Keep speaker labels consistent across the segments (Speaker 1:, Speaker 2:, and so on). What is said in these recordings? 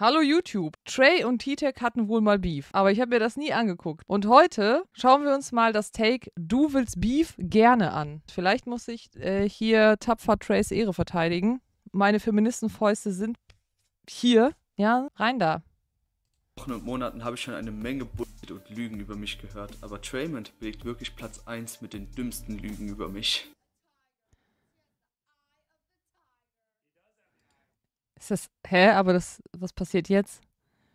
Speaker 1: Hallo YouTube. Trey und T-Tech hatten wohl mal Beef, aber ich habe mir das nie angeguckt. Und heute schauen wir uns mal das Take Du willst Beef gerne an. Vielleicht muss ich äh, hier tapfer Treys Ehre verteidigen. Meine Feministenfäuste sind hier. Ja, rein da.
Speaker 2: Wochen und Monaten habe ich schon eine Menge Bullshit und Lügen über mich gehört, aber Traymond belegt wirklich Platz 1 mit den dümmsten Lügen über mich.
Speaker 1: Ist das, hä, aber das, was passiert jetzt?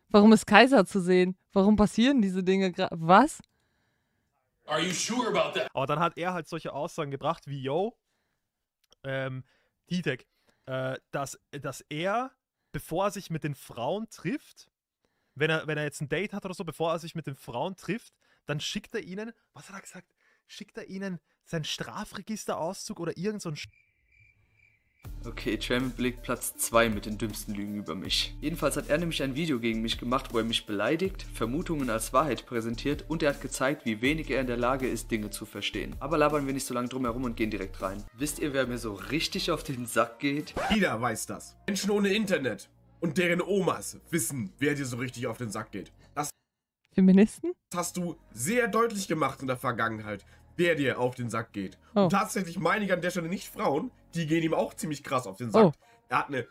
Speaker 1: Warum ist Kaiser zu sehen? Warum passieren diese Dinge gerade? Was?
Speaker 3: Are you sure about that? Aber dann hat er halt solche Aussagen gebracht wie, yo, ähm, Titek, äh, dass, dass er, bevor er sich mit den Frauen trifft, wenn er, wenn er jetzt ein Date hat oder so, bevor er sich mit den Frauen trifft, dann schickt er ihnen, was hat er gesagt? Schickt er ihnen seinen Strafregisterauszug oder irgend so ein Sch
Speaker 2: Okay, Tram blickt Platz 2 mit den dümmsten Lügen über mich. Jedenfalls hat er nämlich ein Video gegen mich gemacht, wo er mich beleidigt, Vermutungen als Wahrheit präsentiert und er hat gezeigt, wie wenig er in der Lage ist, Dinge zu verstehen. Aber labern wir nicht so lange drum herum und gehen direkt rein. Wisst ihr, wer mir
Speaker 3: so richtig auf den Sack geht? Jeder weiß das. Menschen ohne Internet und deren Omas wissen, wer dir so richtig auf den Sack geht. Das Feministen? hast du sehr deutlich gemacht in der Vergangenheit, wer dir auf den Sack geht. Oh. Und tatsächlich meine ich an der Stelle nicht Frauen, die gehen ihm auch ziemlich krass auf den oh. Sack. Oh. Er hat eine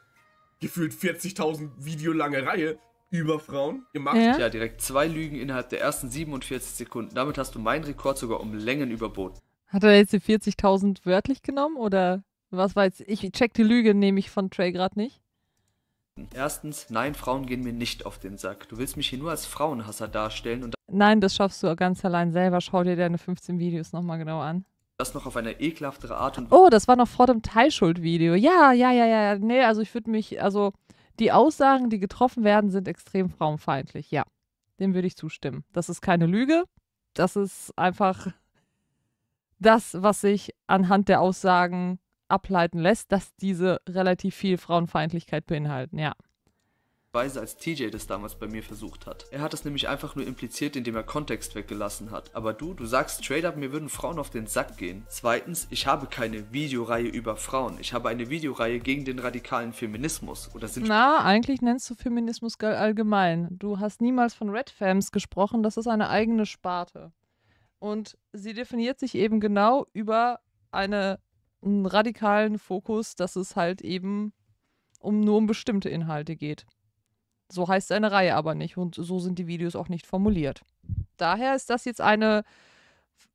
Speaker 3: gefühlt 40.000 Video lange Reihe über Frauen gemacht. Ja. ja,
Speaker 2: direkt zwei Lügen innerhalb der ersten 47 Sekunden. Damit hast du meinen Rekord sogar um Längen überboten.
Speaker 1: Hat er jetzt die 40.000 wörtlich genommen oder was weiß jetzt? Ich check die Lüge nämlich von Trey gerade nicht.
Speaker 2: Erstens, nein, Frauen gehen mir nicht auf den Sack. Du willst mich hier nur als Frauenhasser darstellen und.
Speaker 1: Nein, das schaffst du ganz allein selber. Schau dir deine 15 Videos nochmal genau an
Speaker 2: das noch auf eine ekelhaftere Art und
Speaker 1: Weise. Oh, das war noch vor dem Teilschuldvideo. Ja, ja, ja, ja. Nee, also ich würde mich, also die Aussagen, die getroffen werden, sind extrem frauenfeindlich. Ja, dem würde ich zustimmen. Das ist keine Lüge. Das ist einfach das, was sich anhand der Aussagen ableiten lässt, dass diese relativ viel Frauenfeindlichkeit beinhalten. Ja.
Speaker 2: Weise, als TJ das damals bei mir versucht hat. Er hat es nämlich einfach nur impliziert, indem er Kontext weggelassen hat. Aber du, du sagst straight up, mir würden Frauen auf den Sack gehen. Zweitens, ich habe keine Videoreihe über Frauen. Ich habe eine Videoreihe gegen den radikalen Feminismus. Oder sind Na,
Speaker 1: eigentlich nennst du Feminismus allgemein. Du hast niemals von Red Fams gesprochen. Das ist eine eigene Sparte. Und sie definiert sich eben genau über eine, einen radikalen Fokus, dass es halt eben um nur um bestimmte Inhalte geht. So heißt seine Reihe aber nicht und so sind die Videos auch nicht formuliert. Daher ist das jetzt eine,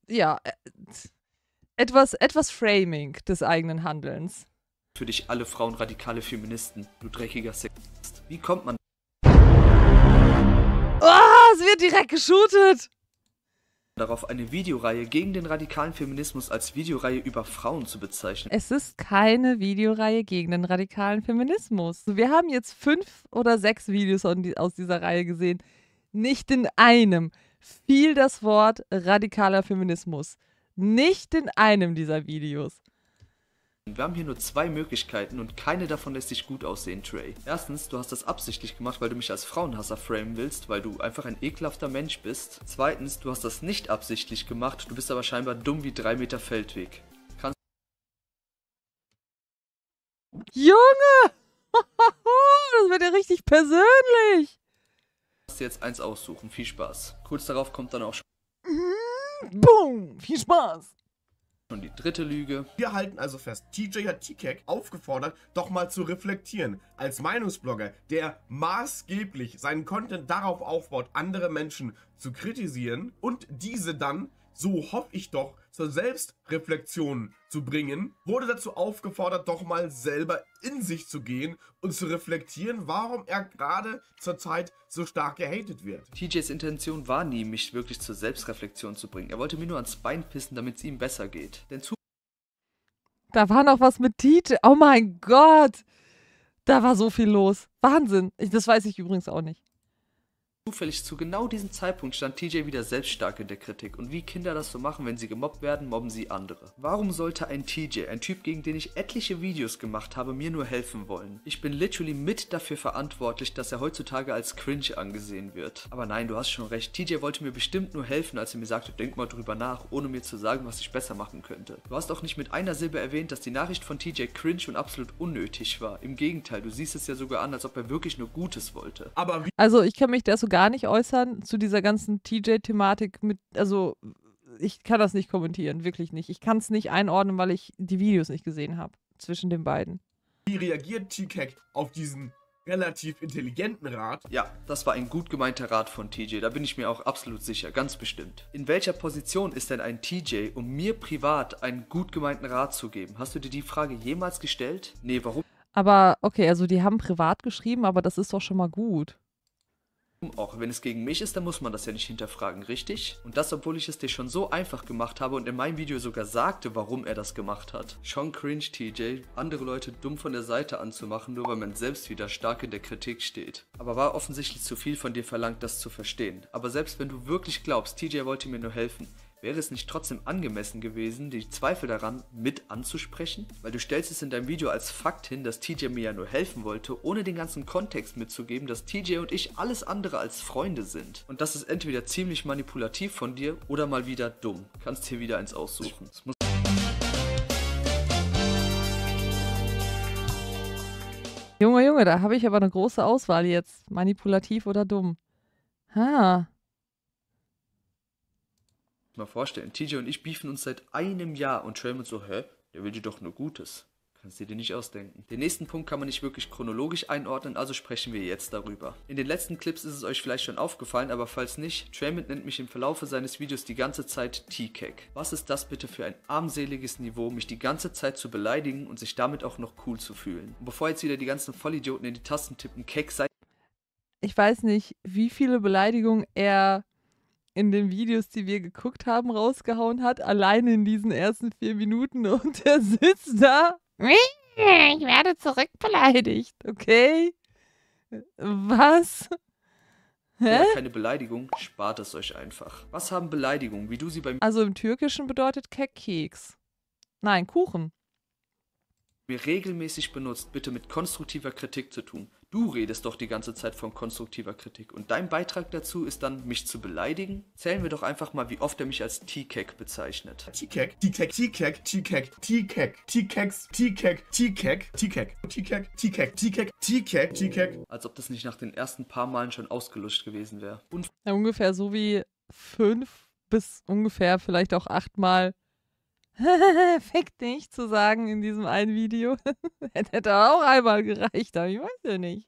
Speaker 1: ja, äh, etwas, etwas Framing des eigenen
Speaker 2: Handelns. Für dich alle Frauen radikale Feministen, du dreckiger Sexist. Wie kommt man?
Speaker 1: Ah, oh, es wird direkt geshootet!
Speaker 2: darauf, eine Videoreihe gegen den radikalen Feminismus als Videoreihe über Frauen zu bezeichnen. Es
Speaker 1: ist keine Videoreihe gegen den radikalen Feminismus. Wir haben jetzt fünf oder sechs Videos aus dieser Reihe gesehen. Nicht in einem fiel das Wort radikaler Feminismus. Nicht in einem dieser Videos.
Speaker 2: Wir haben hier nur zwei Möglichkeiten und keine davon lässt sich gut aussehen, Trey. Erstens, du hast das absichtlich gemacht, weil du mich als Frauenhasser framen willst, weil du einfach ein ekelhafter Mensch bist. Zweitens, du hast das nicht absichtlich gemacht, du bist aber scheinbar dumm wie drei Meter Feldweg. Kannst
Speaker 1: Junge! das wird ja richtig persönlich!
Speaker 2: Kannst dir jetzt eins aussuchen, viel Spaß. Kurz darauf kommt dann auch...
Speaker 3: Mhm. Boom! Viel Spaß! Und die dritte Lüge. Wir halten also fest, TJ hat TCAC aufgefordert, doch mal zu reflektieren. Als Meinungsblogger, der maßgeblich seinen Content darauf aufbaut, andere Menschen zu kritisieren und diese dann, so hoffe ich doch, zur Selbstreflexion zu bringen, wurde dazu aufgefordert, doch mal selber in sich zu gehen und zu reflektieren, warum er gerade zur Zeit so stark gehatet wird.
Speaker 2: TJs Intention war nie, mich wirklich zur Selbstreflexion zu bringen. Er wollte mir nur ans Bein pissen, damit es ihm besser geht. Denn zu
Speaker 1: da war noch was mit TJ. Oh mein Gott! Da war so viel los. Wahnsinn. Ich, das weiß ich übrigens auch nicht.
Speaker 2: Zufällig zu genau diesem Zeitpunkt stand TJ wieder selbst stark in der Kritik und wie Kinder das so machen, wenn sie gemobbt werden, mobben sie andere. Warum sollte ein TJ, ein Typ, gegen den ich etliche Videos gemacht habe, mir nur helfen wollen? Ich bin literally mit dafür verantwortlich, dass er heutzutage als cringe angesehen wird. Aber nein, du hast schon recht, TJ wollte mir bestimmt nur helfen, als er mir sagte, denk mal drüber nach, ohne mir zu sagen, was ich besser machen könnte. Du hast auch nicht mit einer Silbe erwähnt, dass die Nachricht von TJ cringe und absolut unnötig war. Im Gegenteil, du siehst es ja sogar an, als ob er wirklich nur Gutes wollte. Aber wie
Speaker 1: Also ich kann mich da so gar nicht äußern zu dieser ganzen TJ-Thematik mit, also ich kann das nicht kommentieren, wirklich nicht. Ich kann es nicht einordnen, weil ich die Videos nicht gesehen habe
Speaker 3: zwischen den beiden. Wie reagiert TK auf diesen relativ intelligenten
Speaker 2: Rat. Ja, das war ein gut gemeinter Rat von TJ, da bin ich mir auch absolut sicher, ganz bestimmt. In welcher Position ist denn ein TJ, um mir privat einen gut gemeinten Rat zu geben? Hast du dir die Frage jemals gestellt? Nee, warum?
Speaker 1: Aber okay, also die haben privat geschrieben, aber das ist doch schon mal gut.
Speaker 2: Auch wenn es gegen mich ist, dann muss man das ja nicht hinterfragen, richtig? Und das, obwohl ich es dir schon so einfach gemacht habe und in meinem Video sogar sagte, warum er das gemacht hat. Schon cringe, TJ, andere Leute dumm von der Seite anzumachen, nur weil man selbst wieder stark in der Kritik steht. Aber war offensichtlich zu viel von dir verlangt, das zu verstehen. Aber selbst wenn du wirklich glaubst, TJ wollte mir nur helfen, Wäre es nicht trotzdem angemessen gewesen, die Zweifel daran mit anzusprechen? Weil du stellst es in deinem Video als Fakt hin, dass TJ mir ja nur helfen wollte, ohne den ganzen Kontext mitzugeben, dass TJ und ich alles andere als Freunde sind. Und das ist entweder ziemlich manipulativ von dir oder mal wieder dumm. Kannst hier wieder eins aussuchen.
Speaker 1: Junge, Junge, da habe ich aber eine große Auswahl jetzt. Manipulativ oder dumm. Ha
Speaker 2: mal vorstellen. TJ und ich beefen uns seit einem Jahr und Draymond so, hä? Der will dir doch nur Gutes. Kannst du dir nicht ausdenken. Den nächsten Punkt kann man nicht wirklich chronologisch einordnen, also sprechen wir jetzt darüber. In den letzten Clips ist es euch vielleicht schon aufgefallen, aber falls nicht, Draymond nennt mich im Verlaufe seines Videos die ganze Zeit T-Cake. Was ist das bitte für ein armseliges Niveau, mich die ganze Zeit zu beleidigen und sich damit auch noch cool zu fühlen? Und bevor jetzt wieder die ganzen Vollidioten in die Tasten tippen, Cake sei...
Speaker 1: Ich weiß nicht, wie viele Beleidigungen er in den Videos, die wir geguckt haben, rausgehauen hat, allein in diesen ersten vier Minuten und er sitzt da. Ich werde zurückbeleidigt, okay? Was? Hä?
Speaker 2: keine Beleidigung, spart es euch einfach. Was haben Beleidigungen, wie du sie beim... Also im
Speaker 1: Türkischen bedeutet Keks. Nein, Kuchen
Speaker 2: mir regelmäßig benutzt, bitte mit konstruktiver Kritik zu tun. Du redest doch die ganze Zeit von konstruktiver Kritik und dein Beitrag dazu ist dann, mich zu beleidigen? Zählen wir doch einfach mal, wie oft er
Speaker 3: mich als t cack bezeichnet. t cack t cack t cack t cack t cack T-Keks, t cack t cack t cack t cack t cack t cack t cack t cack Als ob das nicht nach den
Speaker 2: ersten paar Malen schon ausgelöscht gewesen wäre.
Speaker 3: ungefähr so wie fünf bis
Speaker 1: ungefähr vielleicht auch achtmal Fick dich zu sagen in diesem einen Video. Hätte auch einmal gereicht, aber ich weiß ja nicht.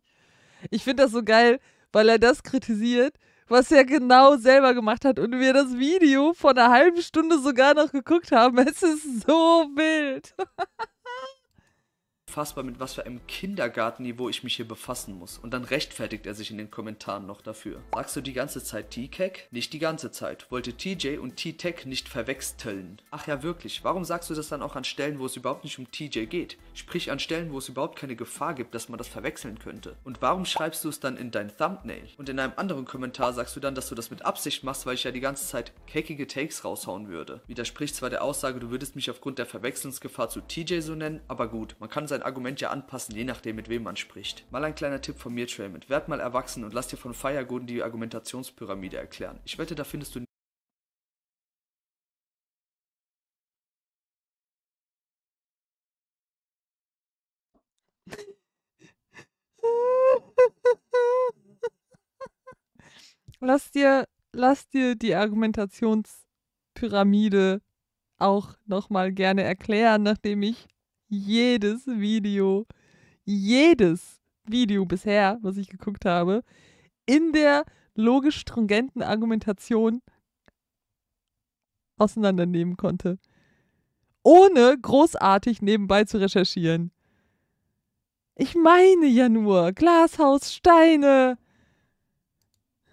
Speaker 1: Ich finde das so geil, weil er das kritisiert, was er genau selber gemacht hat und wir das Video vor einer halben Stunde sogar noch geguckt haben. Es ist so wild
Speaker 2: unfassbar, mit was für einem Kindergartenniveau ich mich hier befassen muss. Und dann rechtfertigt er sich in den Kommentaren noch dafür. Sagst du die ganze Zeit T-Kek? Nicht die ganze Zeit. Wollte TJ und T-Tech nicht verwechseln. Ach ja, wirklich. Warum sagst du das dann auch an Stellen, wo es überhaupt nicht um TJ geht? Sprich an Stellen, wo es überhaupt keine Gefahr gibt, dass man das verwechseln könnte. Und warum schreibst du es dann in dein Thumbnail? Und in einem anderen Kommentar sagst du dann, dass du das mit Absicht machst, weil ich ja die ganze Zeit keckige Takes raushauen würde. Widerspricht zwar der Aussage, du würdest mich aufgrund der Verwechslungsgefahr zu TJ so nennen, aber gut, man kann sein sein Argument ja anpassen, je nachdem mit wem man spricht. Mal ein kleiner Tipp von mir, Trayment. Werd mal erwachsen und lass dir von Firegoden die Argumentationspyramide erklären. Ich wette, da findest du
Speaker 1: lass dir, lass dir die Argumentationspyramide auch nochmal gerne erklären, nachdem ich jedes Video, jedes Video bisher, was ich geguckt habe, in der logisch stringenten Argumentation auseinandernehmen konnte. Ohne großartig nebenbei zu recherchieren. Ich meine ja nur Glashaus, Steine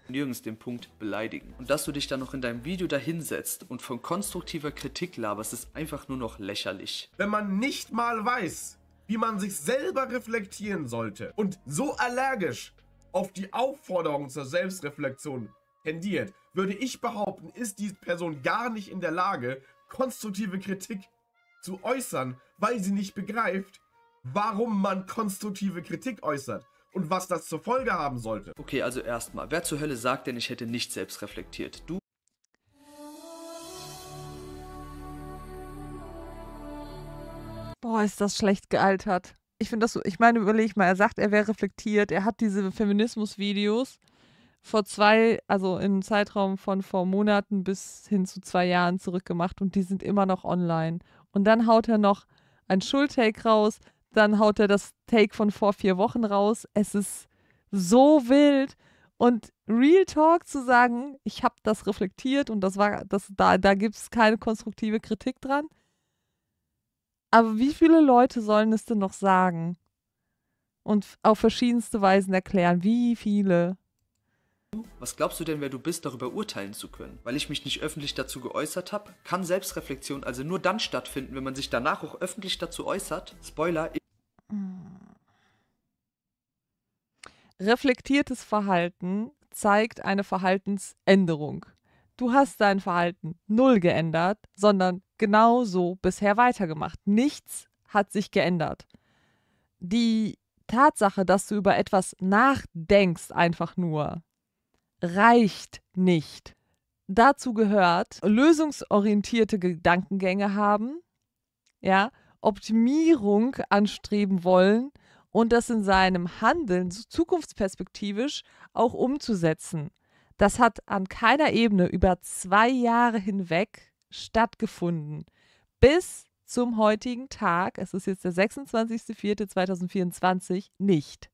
Speaker 2: nirgends den Punkt beleidigen. Und dass du dich dann noch in deinem Video dahinsetzt und
Speaker 3: von konstruktiver Kritik
Speaker 2: laberst, ist einfach nur noch lächerlich.
Speaker 3: Wenn man nicht mal weiß, wie man sich selber reflektieren sollte und so allergisch auf die Aufforderung zur Selbstreflexion tendiert, würde ich behaupten, ist die Person gar nicht in der Lage, konstruktive Kritik zu äußern, weil sie nicht begreift, warum man konstruktive Kritik äußert und was das zur Folge haben sollte.
Speaker 2: Okay, also erstmal, wer zur Hölle sagt denn, ich hätte nicht selbst reflektiert? Du
Speaker 1: Boah, ist das schlecht gealtert. Ich finde das so, ich meine, überleg mal, er sagt, er wäre reflektiert, er hat diese Feminismus-Videos vor zwei, also im Zeitraum von vor Monaten bis hin zu zwei Jahren zurückgemacht und die sind immer noch online. Und dann haut er noch ein Schultake raus, dann haut er das Take von vor vier Wochen raus. Es ist so wild. Und Real Talk zu sagen, ich habe das reflektiert und das war, das, da, da gibt es keine konstruktive Kritik dran. Aber wie viele Leute sollen es denn noch sagen? Und auf verschiedenste Weisen erklären. Wie viele?
Speaker 2: Was glaubst du denn, wer du bist, darüber urteilen zu können? Weil ich mich nicht öffentlich dazu geäußert habe, kann Selbstreflexion also nur dann stattfinden, wenn man sich danach auch öffentlich dazu äußert. Spoiler, hm.
Speaker 1: Reflektiertes Verhalten zeigt eine Verhaltensänderung. Du hast dein Verhalten null geändert, sondern genauso bisher weitergemacht. Nichts hat sich geändert. Die Tatsache, dass du über etwas nachdenkst, einfach nur, reicht nicht. Dazu gehört lösungsorientierte Gedankengänge haben, ja, Optimierung anstreben wollen und das in seinem Handeln zukunftsperspektivisch auch umzusetzen. Das hat an keiner Ebene über zwei Jahre hinweg stattgefunden. Bis zum heutigen Tag, es ist jetzt der 26.04.2024, nicht.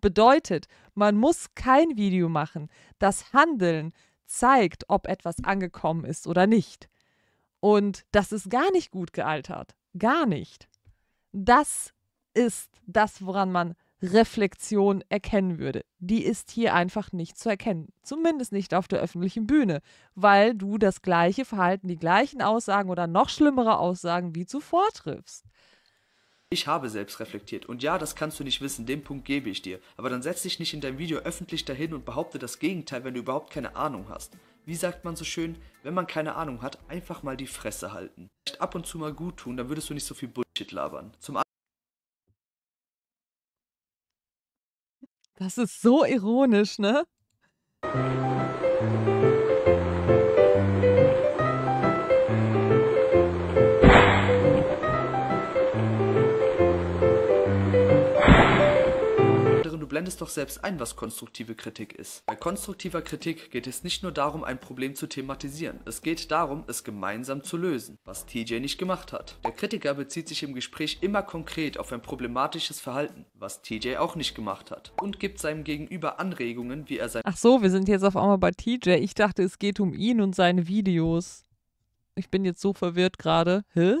Speaker 1: Bedeutet, man muss kein Video machen. Das Handeln zeigt, ob etwas angekommen ist oder nicht. Und das ist gar nicht gut gealtert gar nicht. Das ist das, woran man Reflexion erkennen würde. Die ist hier einfach nicht zu erkennen. Zumindest nicht auf der öffentlichen Bühne, weil du das gleiche Verhalten, die gleichen Aussagen oder noch schlimmere Aussagen wie zuvor triffst.
Speaker 2: Ich habe selbst reflektiert und ja, das kannst du nicht wissen, den Punkt gebe ich dir. Aber dann setz dich nicht in deinem Video öffentlich dahin und behaupte das Gegenteil, wenn du überhaupt keine Ahnung hast. Wie sagt man so schön, wenn man keine Ahnung hat, einfach mal die Fresse halten. Vielleicht ab und zu mal gut tun, dann würdest du nicht so viel Bullshit labern. Zum
Speaker 1: Das ist so ironisch, ne?
Speaker 2: es doch selbst ein, was konstruktive Kritik ist. Bei konstruktiver Kritik geht es nicht nur darum, ein Problem zu thematisieren, es geht darum, es gemeinsam zu lösen, was TJ nicht gemacht hat. Der Kritiker bezieht sich im Gespräch immer konkret auf ein problematisches Verhalten, was TJ auch nicht gemacht hat, und gibt seinem Gegenüber Anregungen, wie er sein. Ach
Speaker 1: so, wir sind jetzt auf einmal bei TJ. Ich dachte, es geht um ihn und seine Videos. Ich bin jetzt so verwirrt gerade. Hä?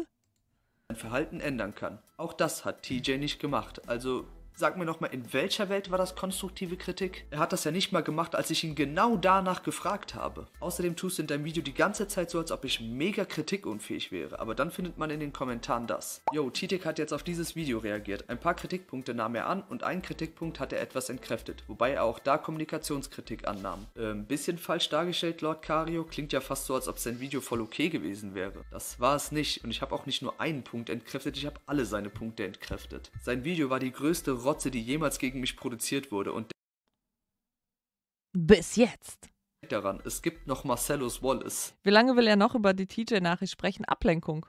Speaker 2: Ein Verhalten ändern kann. Auch das hat TJ nicht gemacht, also Sag mir nochmal, in welcher Welt war das konstruktive Kritik? Er hat das ja nicht mal gemacht, als ich ihn genau danach gefragt habe. Außerdem tust du in deinem Video die ganze Zeit so, als ob ich mega kritikunfähig wäre, aber dann findet man in den Kommentaren das. Yo, Titik hat jetzt auf dieses Video reagiert. Ein paar Kritikpunkte nahm er an und einen Kritikpunkt hat er etwas entkräftet, wobei er auch da Kommunikationskritik annahm. Ähm, bisschen falsch dargestellt, Lord Cario, klingt ja fast so, als ob sein Video voll okay gewesen wäre. Das war es nicht und ich habe auch nicht nur einen Punkt entkräftet, ich habe alle seine Punkte entkräftet. Sein Video war die größte Rolle Rotze, die jemals gegen mich produziert wurde. Und
Speaker 1: bis jetzt.
Speaker 2: Daran, es gibt noch Marcellus Wallace.
Speaker 1: Wie lange will er noch über die TJ-Nachricht sprechen? Ablenkung.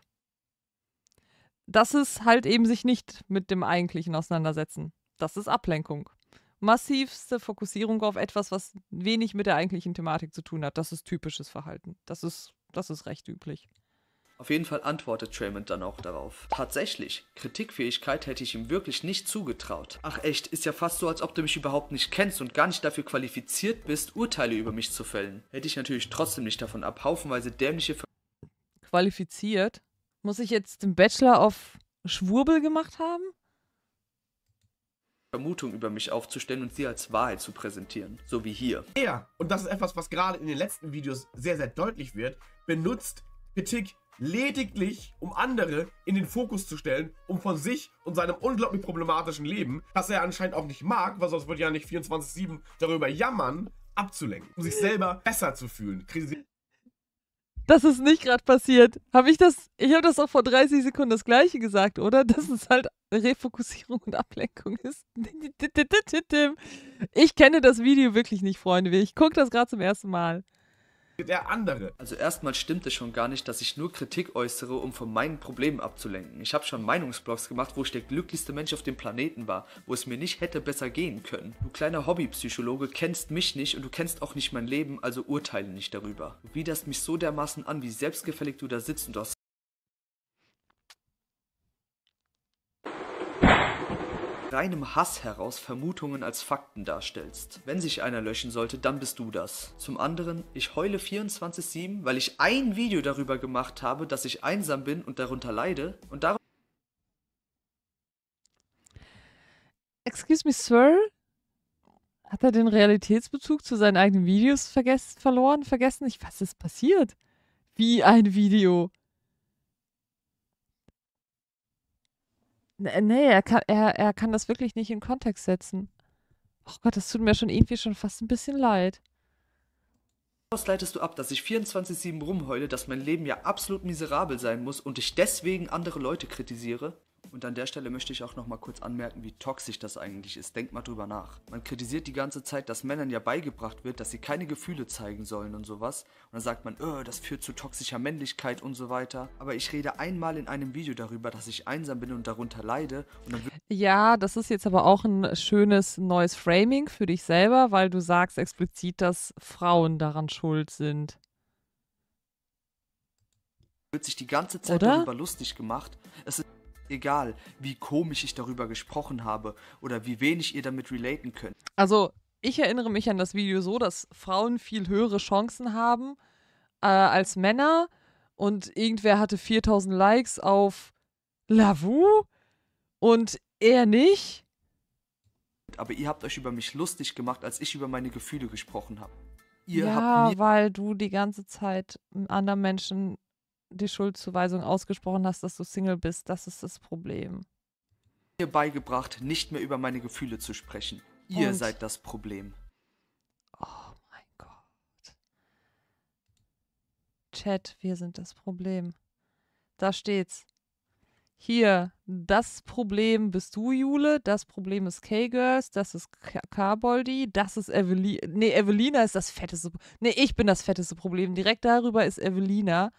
Speaker 1: Das ist halt eben sich nicht mit dem Eigentlichen auseinandersetzen. Das ist Ablenkung. Massivste Fokussierung auf etwas, was wenig mit der eigentlichen Thematik zu tun hat. Das ist typisches Verhalten. Das ist, das ist recht üblich.
Speaker 2: Auf jeden Fall antwortet Tremont dann auch darauf. Tatsächlich, Kritikfähigkeit hätte ich ihm wirklich nicht zugetraut. Ach echt, ist ja fast so, als ob du mich überhaupt nicht kennst und gar nicht dafür qualifiziert bist, Urteile über mich zu fällen. Hätte ich natürlich trotzdem nicht davon ab, haufenweise dämliche... Ver
Speaker 1: qualifiziert? Muss ich jetzt den Bachelor auf Schwurbel gemacht haben?
Speaker 2: Vermutung über mich aufzustellen und sie als Wahrheit zu präsentieren, so wie hier.
Speaker 3: Er, und das ist etwas, was gerade in den letzten Videos sehr, sehr deutlich wird, benutzt Kritik lediglich um andere in den Fokus zu stellen, um von sich und seinem unglaublich problematischen Leben, das er anscheinend auch nicht mag, weil sonst würde ja nicht 24-7 darüber jammern, abzulenken, um sich selber besser zu fühlen.
Speaker 1: das ist nicht gerade passiert. Habe ich das? Ich habe das auch vor 30 Sekunden das Gleiche gesagt, oder? Dass es halt Refokussierung und Ablenkung ist. Ich kenne das Video wirklich nicht, Freunde. Ich gucke das gerade zum ersten Mal
Speaker 2: der andere. Also erstmal stimmt es schon gar nicht, dass ich nur Kritik äußere, um von meinen Problemen abzulenken. Ich habe schon Meinungsblogs gemacht, wo ich der glücklichste Mensch auf dem Planeten war, wo es mir nicht hätte besser gehen können. Du kleiner Hobbypsychologe kennst mich nicht und du kennst auch nicht mein Leben, also urteile nicht darüber. Du widerst mich so dermaßen an, wie selbstgefällig du da sitzt und aus reinem Hass heraus Vermutungen als Fakten darstellst. Wenn sich einer löschen sollte, dann bist du das. Zum anderen, ich heule 24-7, weil ich ein Video darüber gemacht habe, dass ich einsam bin und darunter leide und darum.
Speaker 1: Excuse me, Sir? Hat er den Realitätsbezug zu seinen eigenen Videos vergessen, verloren, vergessen? Ich, was ist passiert? Wie ein Video. Äh, nee, er kann, er, er kann das wirklich nicht in Kontext setzen. Oh Gott, das tut mir schon irgendwie schon fast ein bisschen leid.
Speaker 2: Was leitest du ab, dass ich 24-7 rumheule, dass mein Leben ja absolut miserabel sein muss und ich deswegen andere Leute kritisiere? Und an der Stelle möchte ich auch nochmal kurz anmerken, wie toxisch das eigentlich ist. Denkt mal drüber nach. Man kritisiert die ganze Zeit, dass Männern ja beigebracht wird, dass sie keine Gefühle zeigen sollen und sowas. Und dann sagt man, öh, das führt zu toxischer Männlichkeit und so weiter. Aber ich rede einmal in einem Video darüber, dass ich einsam bin und darunter leide. Und
Speaker 1: ja, das ist jetzt aber auch ein schönes neues Framing für dich selber, weil du sagst explizit, dass Frauen daran schuld sind
Speaker 2: wird sich die ganze Zeit Oder? darüber lustig gemacht. Es ist egal, wie komisch ich darüber gesprochen habe oder wie wenig ihr damit relaten könnt.
Speaker 1: Also, ich erinnere mich an das Video so, dass Frauen viel höhere Chancen haben äh, als Männer und irgendwer hatte 4000 Likes auf Lavu und er nicht.
Speaker 2: Aber ihr habt euch über mich lustig gemacht, als ich über meine Gefühle gesprochen habe. Ihr ja,
Speaker 1: weil du die ganze Zeit anderen Menschen die Schuldzuweisung ausgesprochen hast, dass du Single bist. Das ist das Problem.
Speaker 2: Ihr beigebracht, nicht mehr über meine Gefühle zu sprechen. Ihr Und? seid das Problem. Oh mein Gott.
Speaker 1: Chat, wir sind das Problem. Da steht's. Hier, das Problem bist du, Jule. Das Problem ist K-Girls. Das ist Carboldi. Das ist Evelina. Nee, Evelina ist das fetteste. Nee, ich bin das fetteste Problem. Direkt darüber ist Evelina.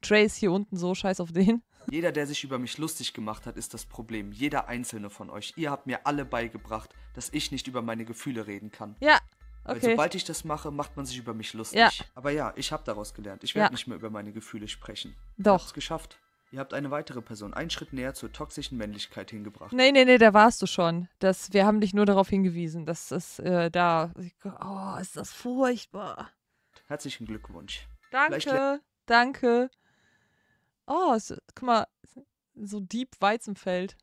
Speaker 1: Trace hier unten so, scheiß auf den.
Speaker 2: Jeder, der sich über mich lustig gemacht hat, ist das Problem. Jeder einzelne von euch. Ihr habt mir alle beigebracht, dass ich nicht über meine Gefühle reden kann. Ja, Okay. Weil sobald ich das mache, macht man sich über mich lustig. Ja. Aber ja, ich habe daraus gelernt. Ich werde ja. nicht mehr über meine Gefühle sprechen. Doch. Ich hab's geschafft. Ihr habt eine weitere Person einen Schritt näher zur toxischen Männlichkeit hingebracht. Nee,
Speaker 1: nee, nee, da warst du schon. Das, wir haben dich nur darauf hingewiesen, dass das äh, da. Oh, ist das furchtbar.
Speaker 2: Herzlichen Glückwunsch. Danke,
Speaker 1: danke. Oh, es, guck mal, so deep Weizenfeld.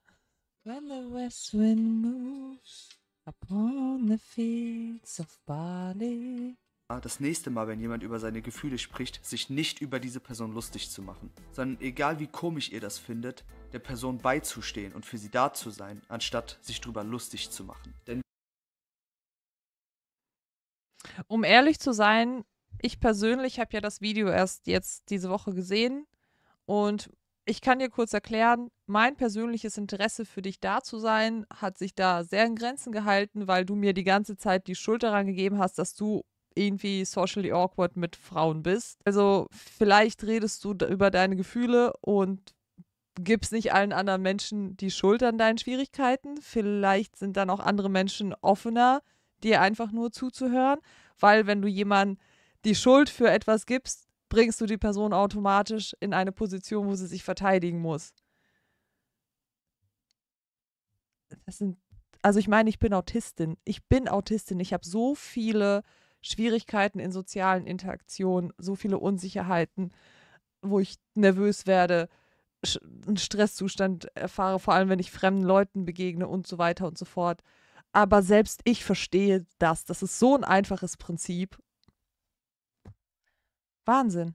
Speaker 1: When the west wind moves upon the fields of
Speaker 2: Bali. Ah, das nächste Mal, wenn jemand über seine Gefühle spricht, sich nicht über diese Person lustig zu machen, sondern egal wie komisch ihr das findet, der Person beizustehen und für sie da zu sein, anstatt sich drüber lustig zu machen. Denn
Speaker 1: um ehrlich zu sein, ich persönlich habe ja das Video erst jetzt diese Woche gesehen und ich kann dir kurz erklären, mein persönliches Interesse für dich da zu sein, hat sich da sehr in Grenzen gehalten, weil du mir die ganze Zeit die Schuld daran gegeben hast, dass du irgendwie socially awkward mit Frauen bist. Also vielleicht redest du über deine Gefühle und gibst nicht allen anderen Menschen die Schuld an deinen Schwierigkeiten. Vielleicht sind dann auch andere Menschen offener, dir einfach nur zuzuhören, weil wenn du jemandem die Schuld für etwas gibst, bringst du die Person automatisch in eine Position, wo sie sich verteidigen muss. Das sind, also ich meine, ich bin Autistin. Ich bin Autistin. Ich habe so viele Schwierigkeiten in sozialen Interaktionen, so viele Unsicherheiten, wo ich nervös werde, einen Stresszustand erfahre, vor allem wenn ich fremden Leuten begegne und so weiter und so fort. Aber selbst ich verstehe das. Das ist so ein einfaches Prinzip Wahnsinn.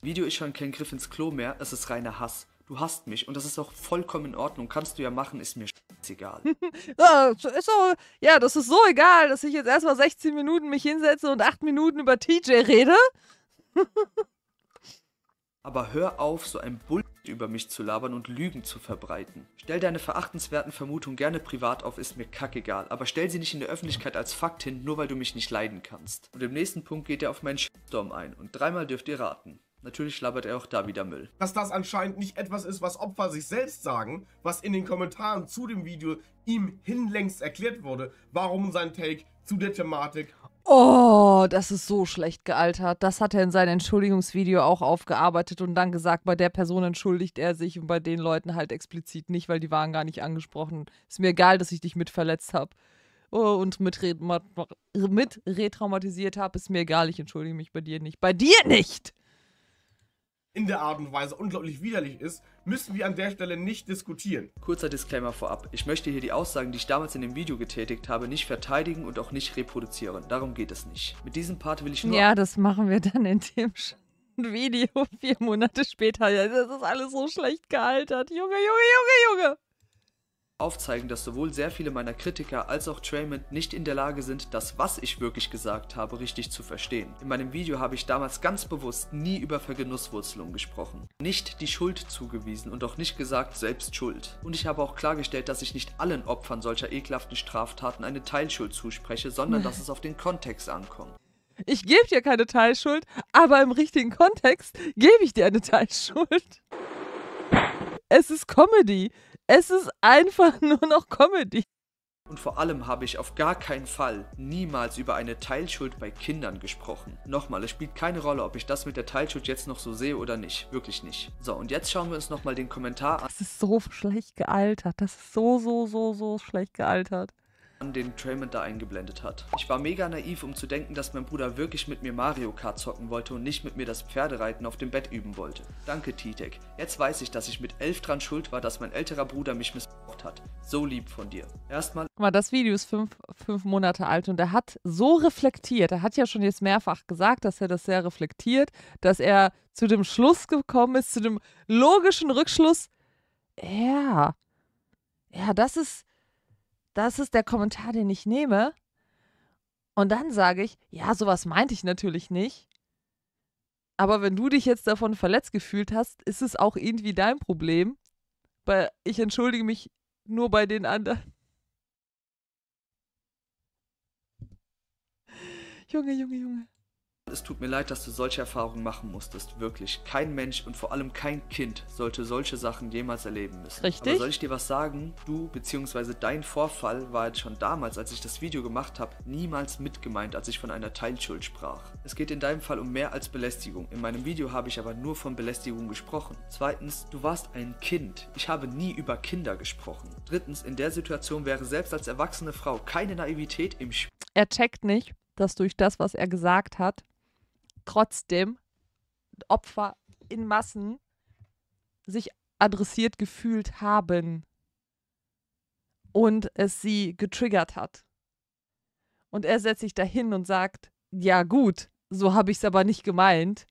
Speaker 2: Video ist schon kein Griff ins Klo mehr, es ist reiner Hass. Du hast mich und das ist auch vollkommen in Ordnung. Kannst du ja machen, ist mir egal.
Speaker 1: ja, ja, das ist so egal, dass ich jetzt erstmal 16 Minuten mich hinsetze und 8 Minuten über TJ rede.
Speaker 2: Aber hör auf, so ein Bull über mich zu labern und Lügen zu verbreiten. Stell deine verachtenswerten Vermutungen gerne privat auf, ist mir kackegal, aber stell sie nicht in der Öffentlichkeit als Fakt hin, nur weil du mich nicht leiden kannst. Und im nächsten Punkt geht er auf meinen Shitstorm ein und dreimal dürft ihr raten. Natürlich labert er auch da wieder Müll.
Speaker 3: Dass das anscheinend nicht etwas ist, was Opfer sich selbst sagen, was in den Kommentaren zu dem Video ihm hinlängst erklärt wurde, warum sein Take zu der Thematik
Speaker 1: Oh, das ist so schlecht gealtert. Das hat er in seinem Entschuldigungsvideo auch aufgearbeitet und dann gesagt, bei der Person entschuldigt er sich und bei den Leuten halt explizit nicht, weil die waren gar nicht angesprochen. Ist mir egal, dass ich dich mit verletzt habe oh, und mit, re mit retraumatisiert habe. Ist mir egal, ich entschuldige mich bei dir nicht. Bei dir nicht!
Speaker 3: in der Art und Weise unglaublich widerlich ist, müssen wir an der Stelle nicht
Speaker 2: diskutieren. Kurzer Disclaimer vorab. Ich möchte hier die Aussagen, die ich damals in dem Video getätigt habe, nicht verteidigen und auch nicht reproduzieren. Darum geht es nicht. Mit diesem Part will ich nur... Ja, das
Speaker 1: machen wir dann in dem Video vier Monate später. Das ist alles so schlecht gealtert. Junge, Junge,
Speaker 2: Junge, Junge aufzeigen, dass sowohl sehr viele meiner Kritiker als auch Trayman nicht in der Lage sind, das, was ich wirklich gesagt habe, richtig zu verstehen. In meinem Video habe ich damals ganz bewusst nie über Vergenusswurzelung gesprochen, nicht die Schuld zugewiesen und auch nicht gesagt, selbst schuld. Und ich habe auch klargestellt, dass ich nicht allen Opfern solcher ekelhaften Straftaten eine Teilschuld zuspreche, sondern dass es auf den Kontext ankommt.
Speaker 1: Ich gebe dir keine Teilschuld, aber im richtigen Kontext gebe ich dir eine Teilschuld. Es ist Comedy. Es ist einfach nur noch Comedy.
Speaker 2: Und vor allem habe ich auf gar keinen Fall niemals über eine Teilschuld bei Kindern gesprochen. Nochmal, es spielt keine Rolle, ob ich das mit der Teilschuld jetzt noch so sehe oder nicht. Wirklich nicht. So, und jetzt schauen wir uns nochmal den Kommentar an. Das ist
Speaker 1: so schlecht gealtert. Das ist so, so, so, so schlecht gealtert
Speaker 2: den Trailman da eingeblendet hat. Ich war mega naiv, um zu denken, dass mein Bruder wirklich mit mir Mario Kart zocken wollte und nicht mit mir das Pferdereiten auf dem Bett üben wollte. Danke, Titek. Jetzt weiß ich, dass ich mit elf dran schuld war, dass mein älterer Bruder mich missbraucht hat. So lieb von dir. Erstmal.
Speaker 1: Guck mal, das Video ist fünf, fünf Monate alt und er hat so reflektiert. Er hat ja schon jetzt mehrfach gesagt, dass er das sehr reflektiert, dass er zu dem Schluss gekommen ist, zu dem logischen Rückschluss. Ja. Ja, das ist das ist der Kommentar, den ich nehme. Und dann sage ich, ja, sowas meinte ich natürlich nicht. Aber wenn du dich jetzt davon verletzt gefühlt hast, ist es auch irgendwie dein Problem. Weil ich entschuldige mich nur bei den anderen. Junge, Junge, Junge.
Speaker 2: Es tut mir leid, dass du solche Erfahrungen machen musstest, wirklich. Kein Mensch und vor allem kein Kind sollte solche Sachen jemals erleben müssen. Richtig. Aber soll ich dir was sagen? Du bzw. dein Vorfall war jetzt schon damals, als ich das Video gemacht habe, niemals mitgemeint, als ich von einer Teilschuld sprach. Es geht in deinem Fall um mehr als Belästigung. In meinem Video habe ich aber nur von Belästigung gesprochen. Zweitens, du warst ein Kind. Ich habe nie über Kinder gesprochen. Drittens, in der Situation wäre selbst als erwachsene Frau keine Naivität im Spiel.
Speaker 1: Er checkt nicht, dass durch das, was er gesagt hat, trotzdem Opfer in Massen sich adressiert gefühlt haben und es sie getriggert hat. Und er setzt sich dahin und sagt, ja gut, so habe ich es aber nicht gemeint.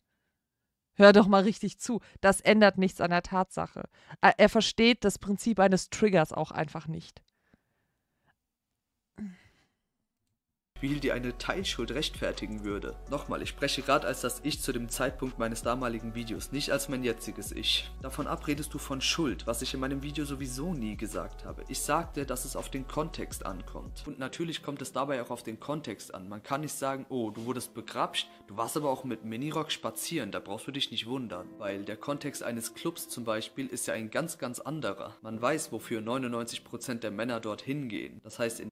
Speaker 1: Hör doch mal richtig zu. Das ändert nichts an der Tatsache. Er versteht das Prinzip eines Triggers auch einfach nicht.
Speaker 2: Spiel, die eine Teilschuld rechtfertigen würde. Nochmal, ich spreche gerade als das Ich zu dem Zeitpunkt meines damaligen Videos, nicht als mein jetziges Ich. Davon abredest du von Schuld, was ich in meinem Video sowieso nie gesagt habe. Ich sagte, dass es auf den Kontext ankommt. Und natürlich kommt es dabei auch auf den Kontext an. Man kann nicht sagen, oh, du wurdest begrapscht, du warst aber auch mit Minirock spazieren, da brauchst du dich nicht wundern. Weil der Kontext eines Clubs zum Beispiel ist ja ein ganz, ganz anderer. Man weiß, wofür 99% der Männer dort hingehen. Das heißt, in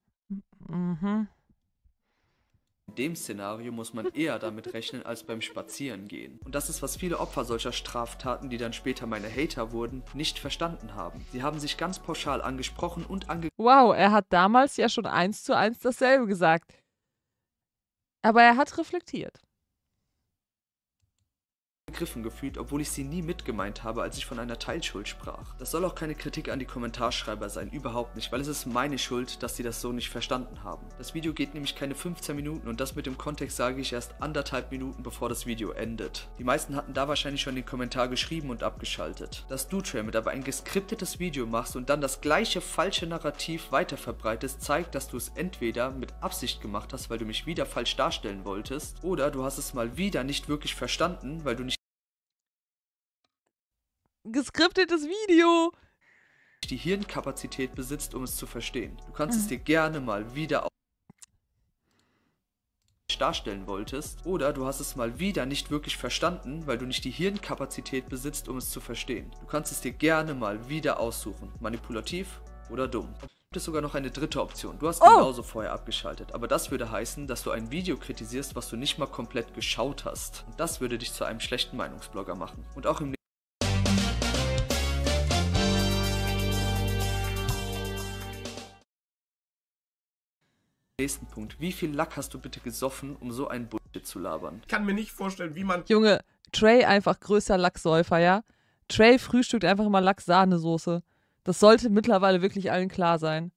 Speaker 2: Mhm dem Szenario muss man eher damit rechnen als beim Spazierengehen. Und das ist, was viele Opfer solcher Straftaten, die dann später meine Hater wurden, nicht verstanden haben. Sie haben sich ganz pauschal angesprochen und ange...
Speaker 1: Wow, er hat damals ja schon eins zu eins dasselbe gesagt. Aber er hat reflektiert
Speaker 2: begriffen gefühlt, obwohl ich sie nie mitgemeint habe, als ich von einer Teilschuld sprach. Das soll auch keine Kritik an die Kommentarschreiber sein, überhaupt nicht, weil es ist meine Schuld, dass sie das so nicht verstanden haben. Das Video geht nämlich keine 15 Minuten und das mit dem Kontext sage ich erst anderthalb Minuten, bevor das Video endet. Die meisten hatten da wahrscheinlich schon den Kommentar geschrieben und abgeschaltet. Dass du, Tramit, aber ein geskriptetes Video machst und dann das gleiche falsche Narrativ weiterverbreitest, zeigt, dass du es entweder mit Absicht gemacht hast, weil du mich wieder falsch darstellen wolltest, oder du hast es mal wieder nicht wirklich verstanden, weil du nicht
Speaker 1: geskriptetes Video.
Speaker 2: Die Hirnkapazität besitzt, um es zu verstehen. Du kannst mhm. es ah. dir gerne mal wieder darstellen wolltest, oder du hast es mal wieder nicht wirklich verstanden, weil du nicht die Hirnkapazität besitzt, um es zu verstehen. Du kannst es dir gerne mal wieder aussuchen, manipulativ oder dumm. Gibt es sogar noch eine dritte Option. Du hast oh. genauso vorher abgeschaltet, aber das würde heißen, dass du ein Video kritisierst, was du nicht mal komplett geschaut hast. Und das würde dich zu einem schlechten Meinungsblogger machen. Und auch im Nächsten Punkt. Wie viel Lack hast du bitte gesoffen, um so ein Bullshit zu labern? Ich
Speaker 3: kann mir nicht vorstellen, wie man. Junge,
Speaker 1: Trey einfach größer Lacksäufer, ja? Trey frühstückt einfach immer Lacksahnesoße. Das sollte mittlerweile wirklich allen klar sein.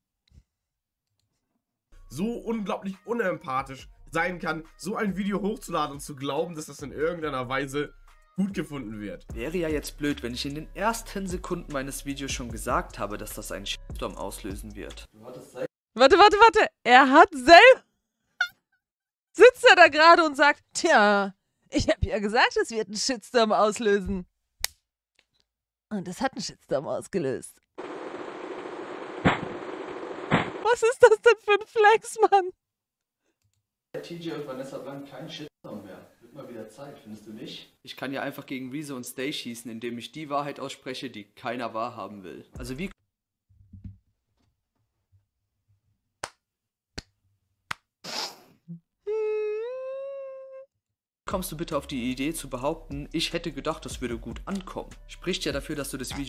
Speaker 3: So unglaublich unempathisch sein kann, so ein Video hochzuladen und zu glauben, dass das in irgendeiner Weise gut gefunden wird. Wäre ja jetzt blöd, wenn ich in den ersten Sekunden meines Videos schon gesagt
Speaker 2: habe, dass das einen Shitstorm auslösen wird. Du hattest seit
Speaker 1: Warte, warte, warte. Er hat selber. Sitzt er da gerade und sagt: Tja, ich habe ja gesagt, es wird einen Shitstorm auslösen. Und es hat einen Shitstorm ausgelöst.
Speaker 2: Was ist das denn für ein Flex, Mann? TJ und Vanessa Blank kein Shitstorm mehr. Wird mal wieder Zeit, findest du nicht? Ich kann ja einfach gegen Reese und Stay schießen, indem ich die Wahrheit ausspreche, die keiner wahrhaben will. Also wie kommst du bitte auf die Idee zu behaupten, ich hätte gedacht, das würde gut ankommen? Spricht ja dafür, dass du das Video...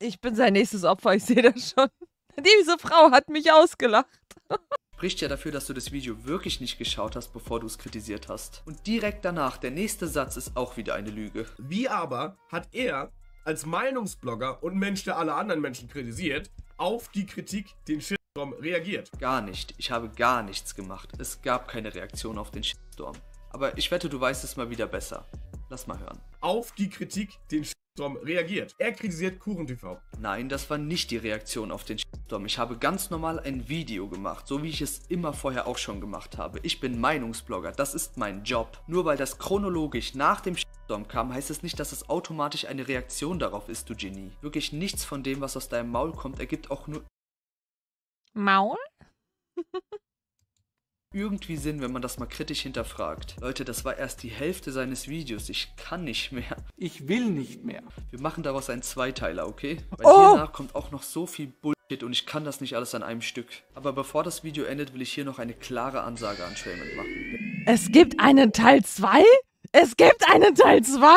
Speaker 1: Ich bin sein nächstes Opfer, ich sehe das schon. Diese Frau hat mich ausgelacht
Speaker 2: spricht ja dafür, dass du das Video wirklich nicht geschaut hast, bevor du es kritisiert hast. Und direkt danach, der
Speaker 3: nächste Satz ist auch wieder eine Lüge. Wie aber hat er als Meinungsblogger und Mensch, der alle anderen Menschen kritisiert, auf die Kritik den Shitstorm reagiert? Gar nicht.
Speaker 2: Ich habe gar nichts gemacht. Es gab keine Reaktion auf den Shitstorm. Aber ich wette, du weißt es mal wieder besser. Lass mal hören.
Speaker 3: Auf die Kritik den Shitstorm Shitstorm reagiert. Er kritisiert KuchenTV.
Speaker 2: Nein, das war nicht die Reaktion auf den Shitstorm. Ich habe ganz normal ein Video gemacht, so wie ich es immer vorher auch schon gemacht habe. Ich bin Meinungsblogger, das ist mein Job. Nur weil das chronologisch nach dem Shitstorm kam, heißt es nicht, dass es automatisch eine Reaktion darauf ist, du Genie. Wirklich nichts von dem, was aus deinem Maul kommt, ergibt auch nur... Maul? irgendwie Sinn, wenn man das mal kritisch hinterfragt. Leute, das war erst die Hälfte seines Videos. Ich kann nicht mehr. Ich will nicht mehr. Wir machen daraus einen Zweiteiler, okay? Weil oh. hiernach kommt auch noch so viel Bullshit und ich kann das nicht alles an einem Stück. Aber bevor das Video endet, will ich hier noch eine klare Ansage an Raymond machen.
Speaker 1: Es gibt einen Teil 2? Es gibt einen Teil 2?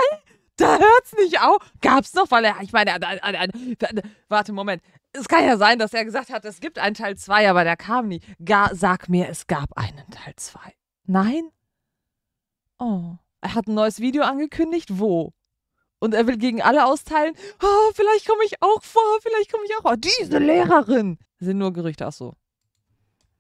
Speaker 1: Da hört's nicht auf. Gab's noch, weil er, ich meine, warte, Moment es kann ja sein, dass er gesagt hat, es gibt einen Teil 2, aber der kam nie. Gar, sag mir, es gab einen Teil 2. Nein? Oh. Er hat ein neues Video angekündigt. Wo? Und er will gegen alle austeilen. Oh, vielleicht komme ich auch vor, vielleicht komme ich auch vor. Diese Lehrerin. Das sind nur Gerüchte, ach so.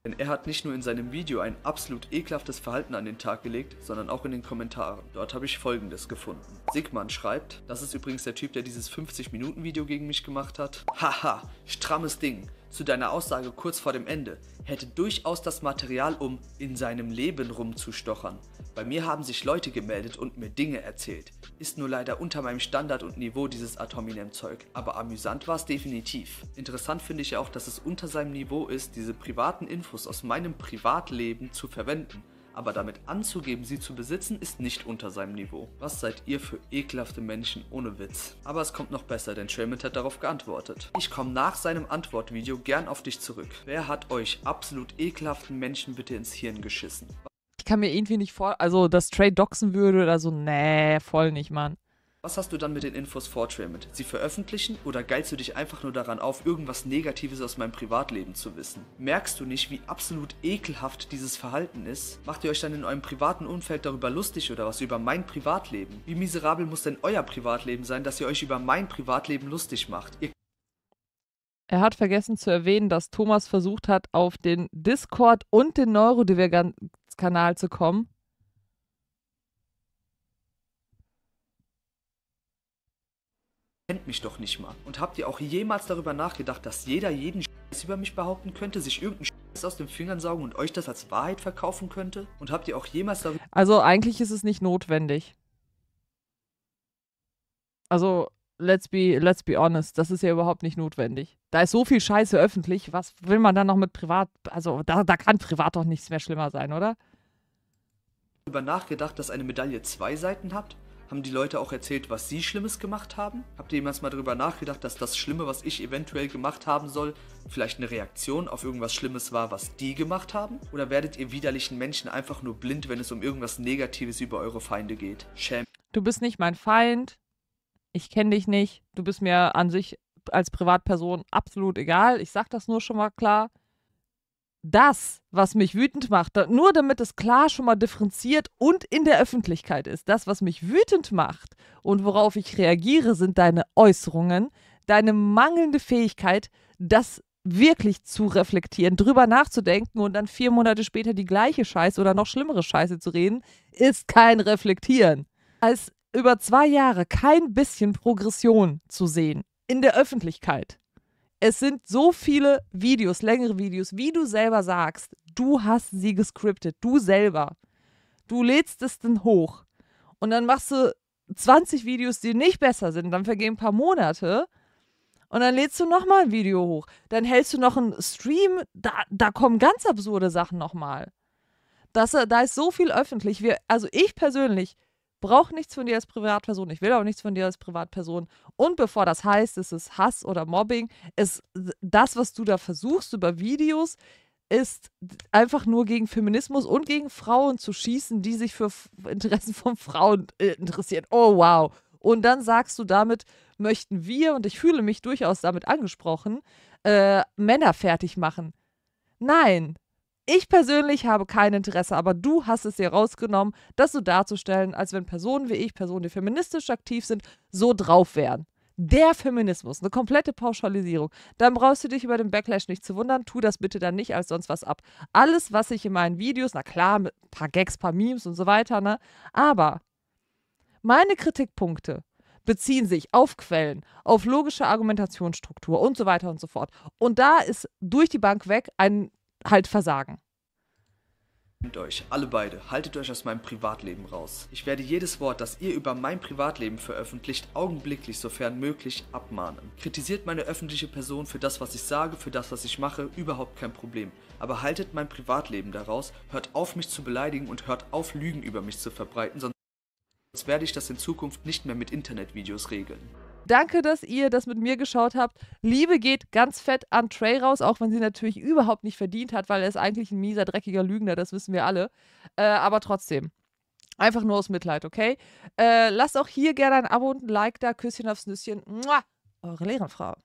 Speaker 2: Denn er hat nicht nur in seinem Video ein absolut ekelhaftes Verhalten an den Tag gelegt, sondern auch in den Kommentaren. Dort habe ich folgendes gefunden. Sigmann schreibt, das ist übrigens der Typ, der dieses 50-Minuten-Video gegen mich gemacht hat. Haha, strammes Ding zu deiner Aussage kurz vor dem Ende, hätte durchaus das Material, um in seinem Leben rumzustochern. Bei mir haben sich Leute gemeldet und mir Dinge erzählt. Ist nur leider unter meinem Standard und Niveau dieses Atominem-Zeug, aber amüsant war es definitiv. Interessant finde ich auch, dass es unter seinem Niveau ist, diese privaten Infos aus meinem Privatleben zu verwenden aber damit anzugeben, sie zu besitzen, ist nicht unter seinem Niveau. Was seid ihr für ekelhafte Menschen ohne Witz? Aber es kommt noch besser, denn Shelmet hat darauf geantwortet. Ich komme nach seinem Antwortvideo gern auf dich zurück. Wer hat euch absolut ekelhaften Menschen bitte ins Hirn geschissen?
Speaker 1: Ich kann mir irgendwie nicht vor, also dass Trey doxen würde oder so, nee, voll nicht, Mann.
Speaker 2: Was hast du dann mit den Infos vor Sie veröffentlichen oder geilst du dich einfach nur daran auf, irgendwas Negatives aus meinem Privatleben zu wissen? Merkst du nicht, wie absolut ekelhaft dieses Verhalten ist? Macht ihr euch dann in eurem privaten Umfeld darüber lustig oder was über mein Privatleben? Wie miserabel muss denn euer Privatleben sein, dass ihr euch über mein Privatleben lustig macht? Ihr
Speaker 1: er hat vergessen zu erwähnen, dass Thomas versucht hat, auf den Discord und den Neurodivergent-Kanal zu kommen
Speaker 2: kennt mich doch nicht mal. Und habt ihr auch jemals darüber nachgedacht, dass jeder jeden Scheiß über mich behaupten könnte, sich irgendeinen Scheiß aus den Fingern saugen und euch das als Wahrheit verkaufen könnte? Und habt ihr auch jemals darüber...
Speaker 1: Also eigentlich ist es nicht notwendig. Also, let's be, let's be honest, das ist ja überhaupt nicht notwendig. Da ist so viel Scheiße öffentlich, was will man dann noch mit privat... Also, da, da kann privat doch nichts mehr schlimmer sein, oder?
Speaker 2: über nachgedacht, dass eine Medaille zwei Seiten hat? Haben die Leute auch erzählt, was sie Schlimmes gemacht haben? Habt ihr jemals mal darüber nachgedacht, dass das Schlimme, was ich eventuell gemacht haben soll, vielleicht eine Reaktion auf irgendwas Schlimmes war, was die gemacht haben? Oder werdet ihr widerlichen Menschen einfach nur blind, wenn es um irgendwas Negatives über eure Feinde geht? Schäm.
Speaker 1: Du bist nicht mein Feind. Ich kenne dich nicht. Du bist mir an sich als Privatperson absolut egal. Ich sag das nur schon mal klar das, was mich wütend macht, nur damit es klar schon mal differenziert und in der Öffentlichkeit ist, das, was mich wütend macht und worauf ich reagiere, sind deine Äußerungen, deine mangelnde Fähigkeit, das wirklich zu reflektieren, drüber nachzudenken und dann vier Monate später die gleiche Scheiße oder noch schlimmere Scheiße zu reden, ist kein Reflektieren. Als über zwei Jahre kein bisschen Progression zu sehen in der Öffentlichkeit es sind so viele Videos, längere Videos, wie du selber sagst, du hast sie gescriptet, du selber. Du lädst es dann hoch und dann machst du 20 Videos, die nicht besser sind, dann vergehen ein paar Monate und dann lädst du nochmal ein Video hoch, dann hältst du noch einen Stream, da, da kommen ganz absurde Sachen nochmal. Das, da ist so viel öffentlich. Wir, also ich persönlich brauche nichts von dir als Privatperson, ich will auch nichts von dir als Privatperson. Und bevor das heißt, es ist Hass oder Mobbing, ist das, was du da versuchst über Videos, ist einfach nur gegen Feminismus und gegen Frauen zu schießen, die sich für Interessen von Frauen äh, interessieren. Oh wow. Und dann sagst du damit, möchten wir, und ich fühle mich durchaus damit angesprochen, äh, Männer fertig machen. Nein, ich persönlich habe kein Interesse, aber du hast es dir rausgenommen, das so darzustellen, als wenn Personen wie ich, Personen, die feministisch aktiv sind, so drauf wären. Der Feminismus, eine komplette Pauschalisierung. Dann brauchst du dich über den Backlash nicht zu wundern. Tu das bitte dann nicht als sonst was ab. Alles, was ich in meinen Videos, na klar, mit ein paar Gags, ein paar Memes und so weiter, ne? Aber meine Kritikpunkte beziehen sich auf Quellen, auf logische Argumentationsstruktur und so weiter und so fort. Und da ist durch die Bank weg ein halt versagen.
Speaker 2: Euch, alle beide, haltet euch aus meinem Privatleben raus. Ich werde jedes Wort, das ihr über mein Privatleben veröffentlicht, augenblicklich, sofern möglich, abmahnen. Kritisiert meine öffentliche Person für das, was ich sage, für das, was ich mache, überhaupt kein Problem. Aber haltet mein Privatleben daraus, hört auf, mich zu beleidigen und hört auf, Lügen über mich zu verbreiten, sonst werde ich das in Zukunft nicht mehr mit Internetvideos regeln.
Speaker 1: Danke, dass ihr das mit mir geschaut habt. Liebe geht ganz fett an Trey raus, auch wenn sie natürlich überhaupt nicht verdient hat, weil er ist eigentlich ein mieser, dreckiger Lügner, das wissen wir alle. Äh, aber trotzdem. Einfach nur aus Mitleid, okay? Äh, lasst auch hier gerne ein Abo und ein Like da. Küsschen aufs Nüsschen. Mua, eure Lehrerfrau.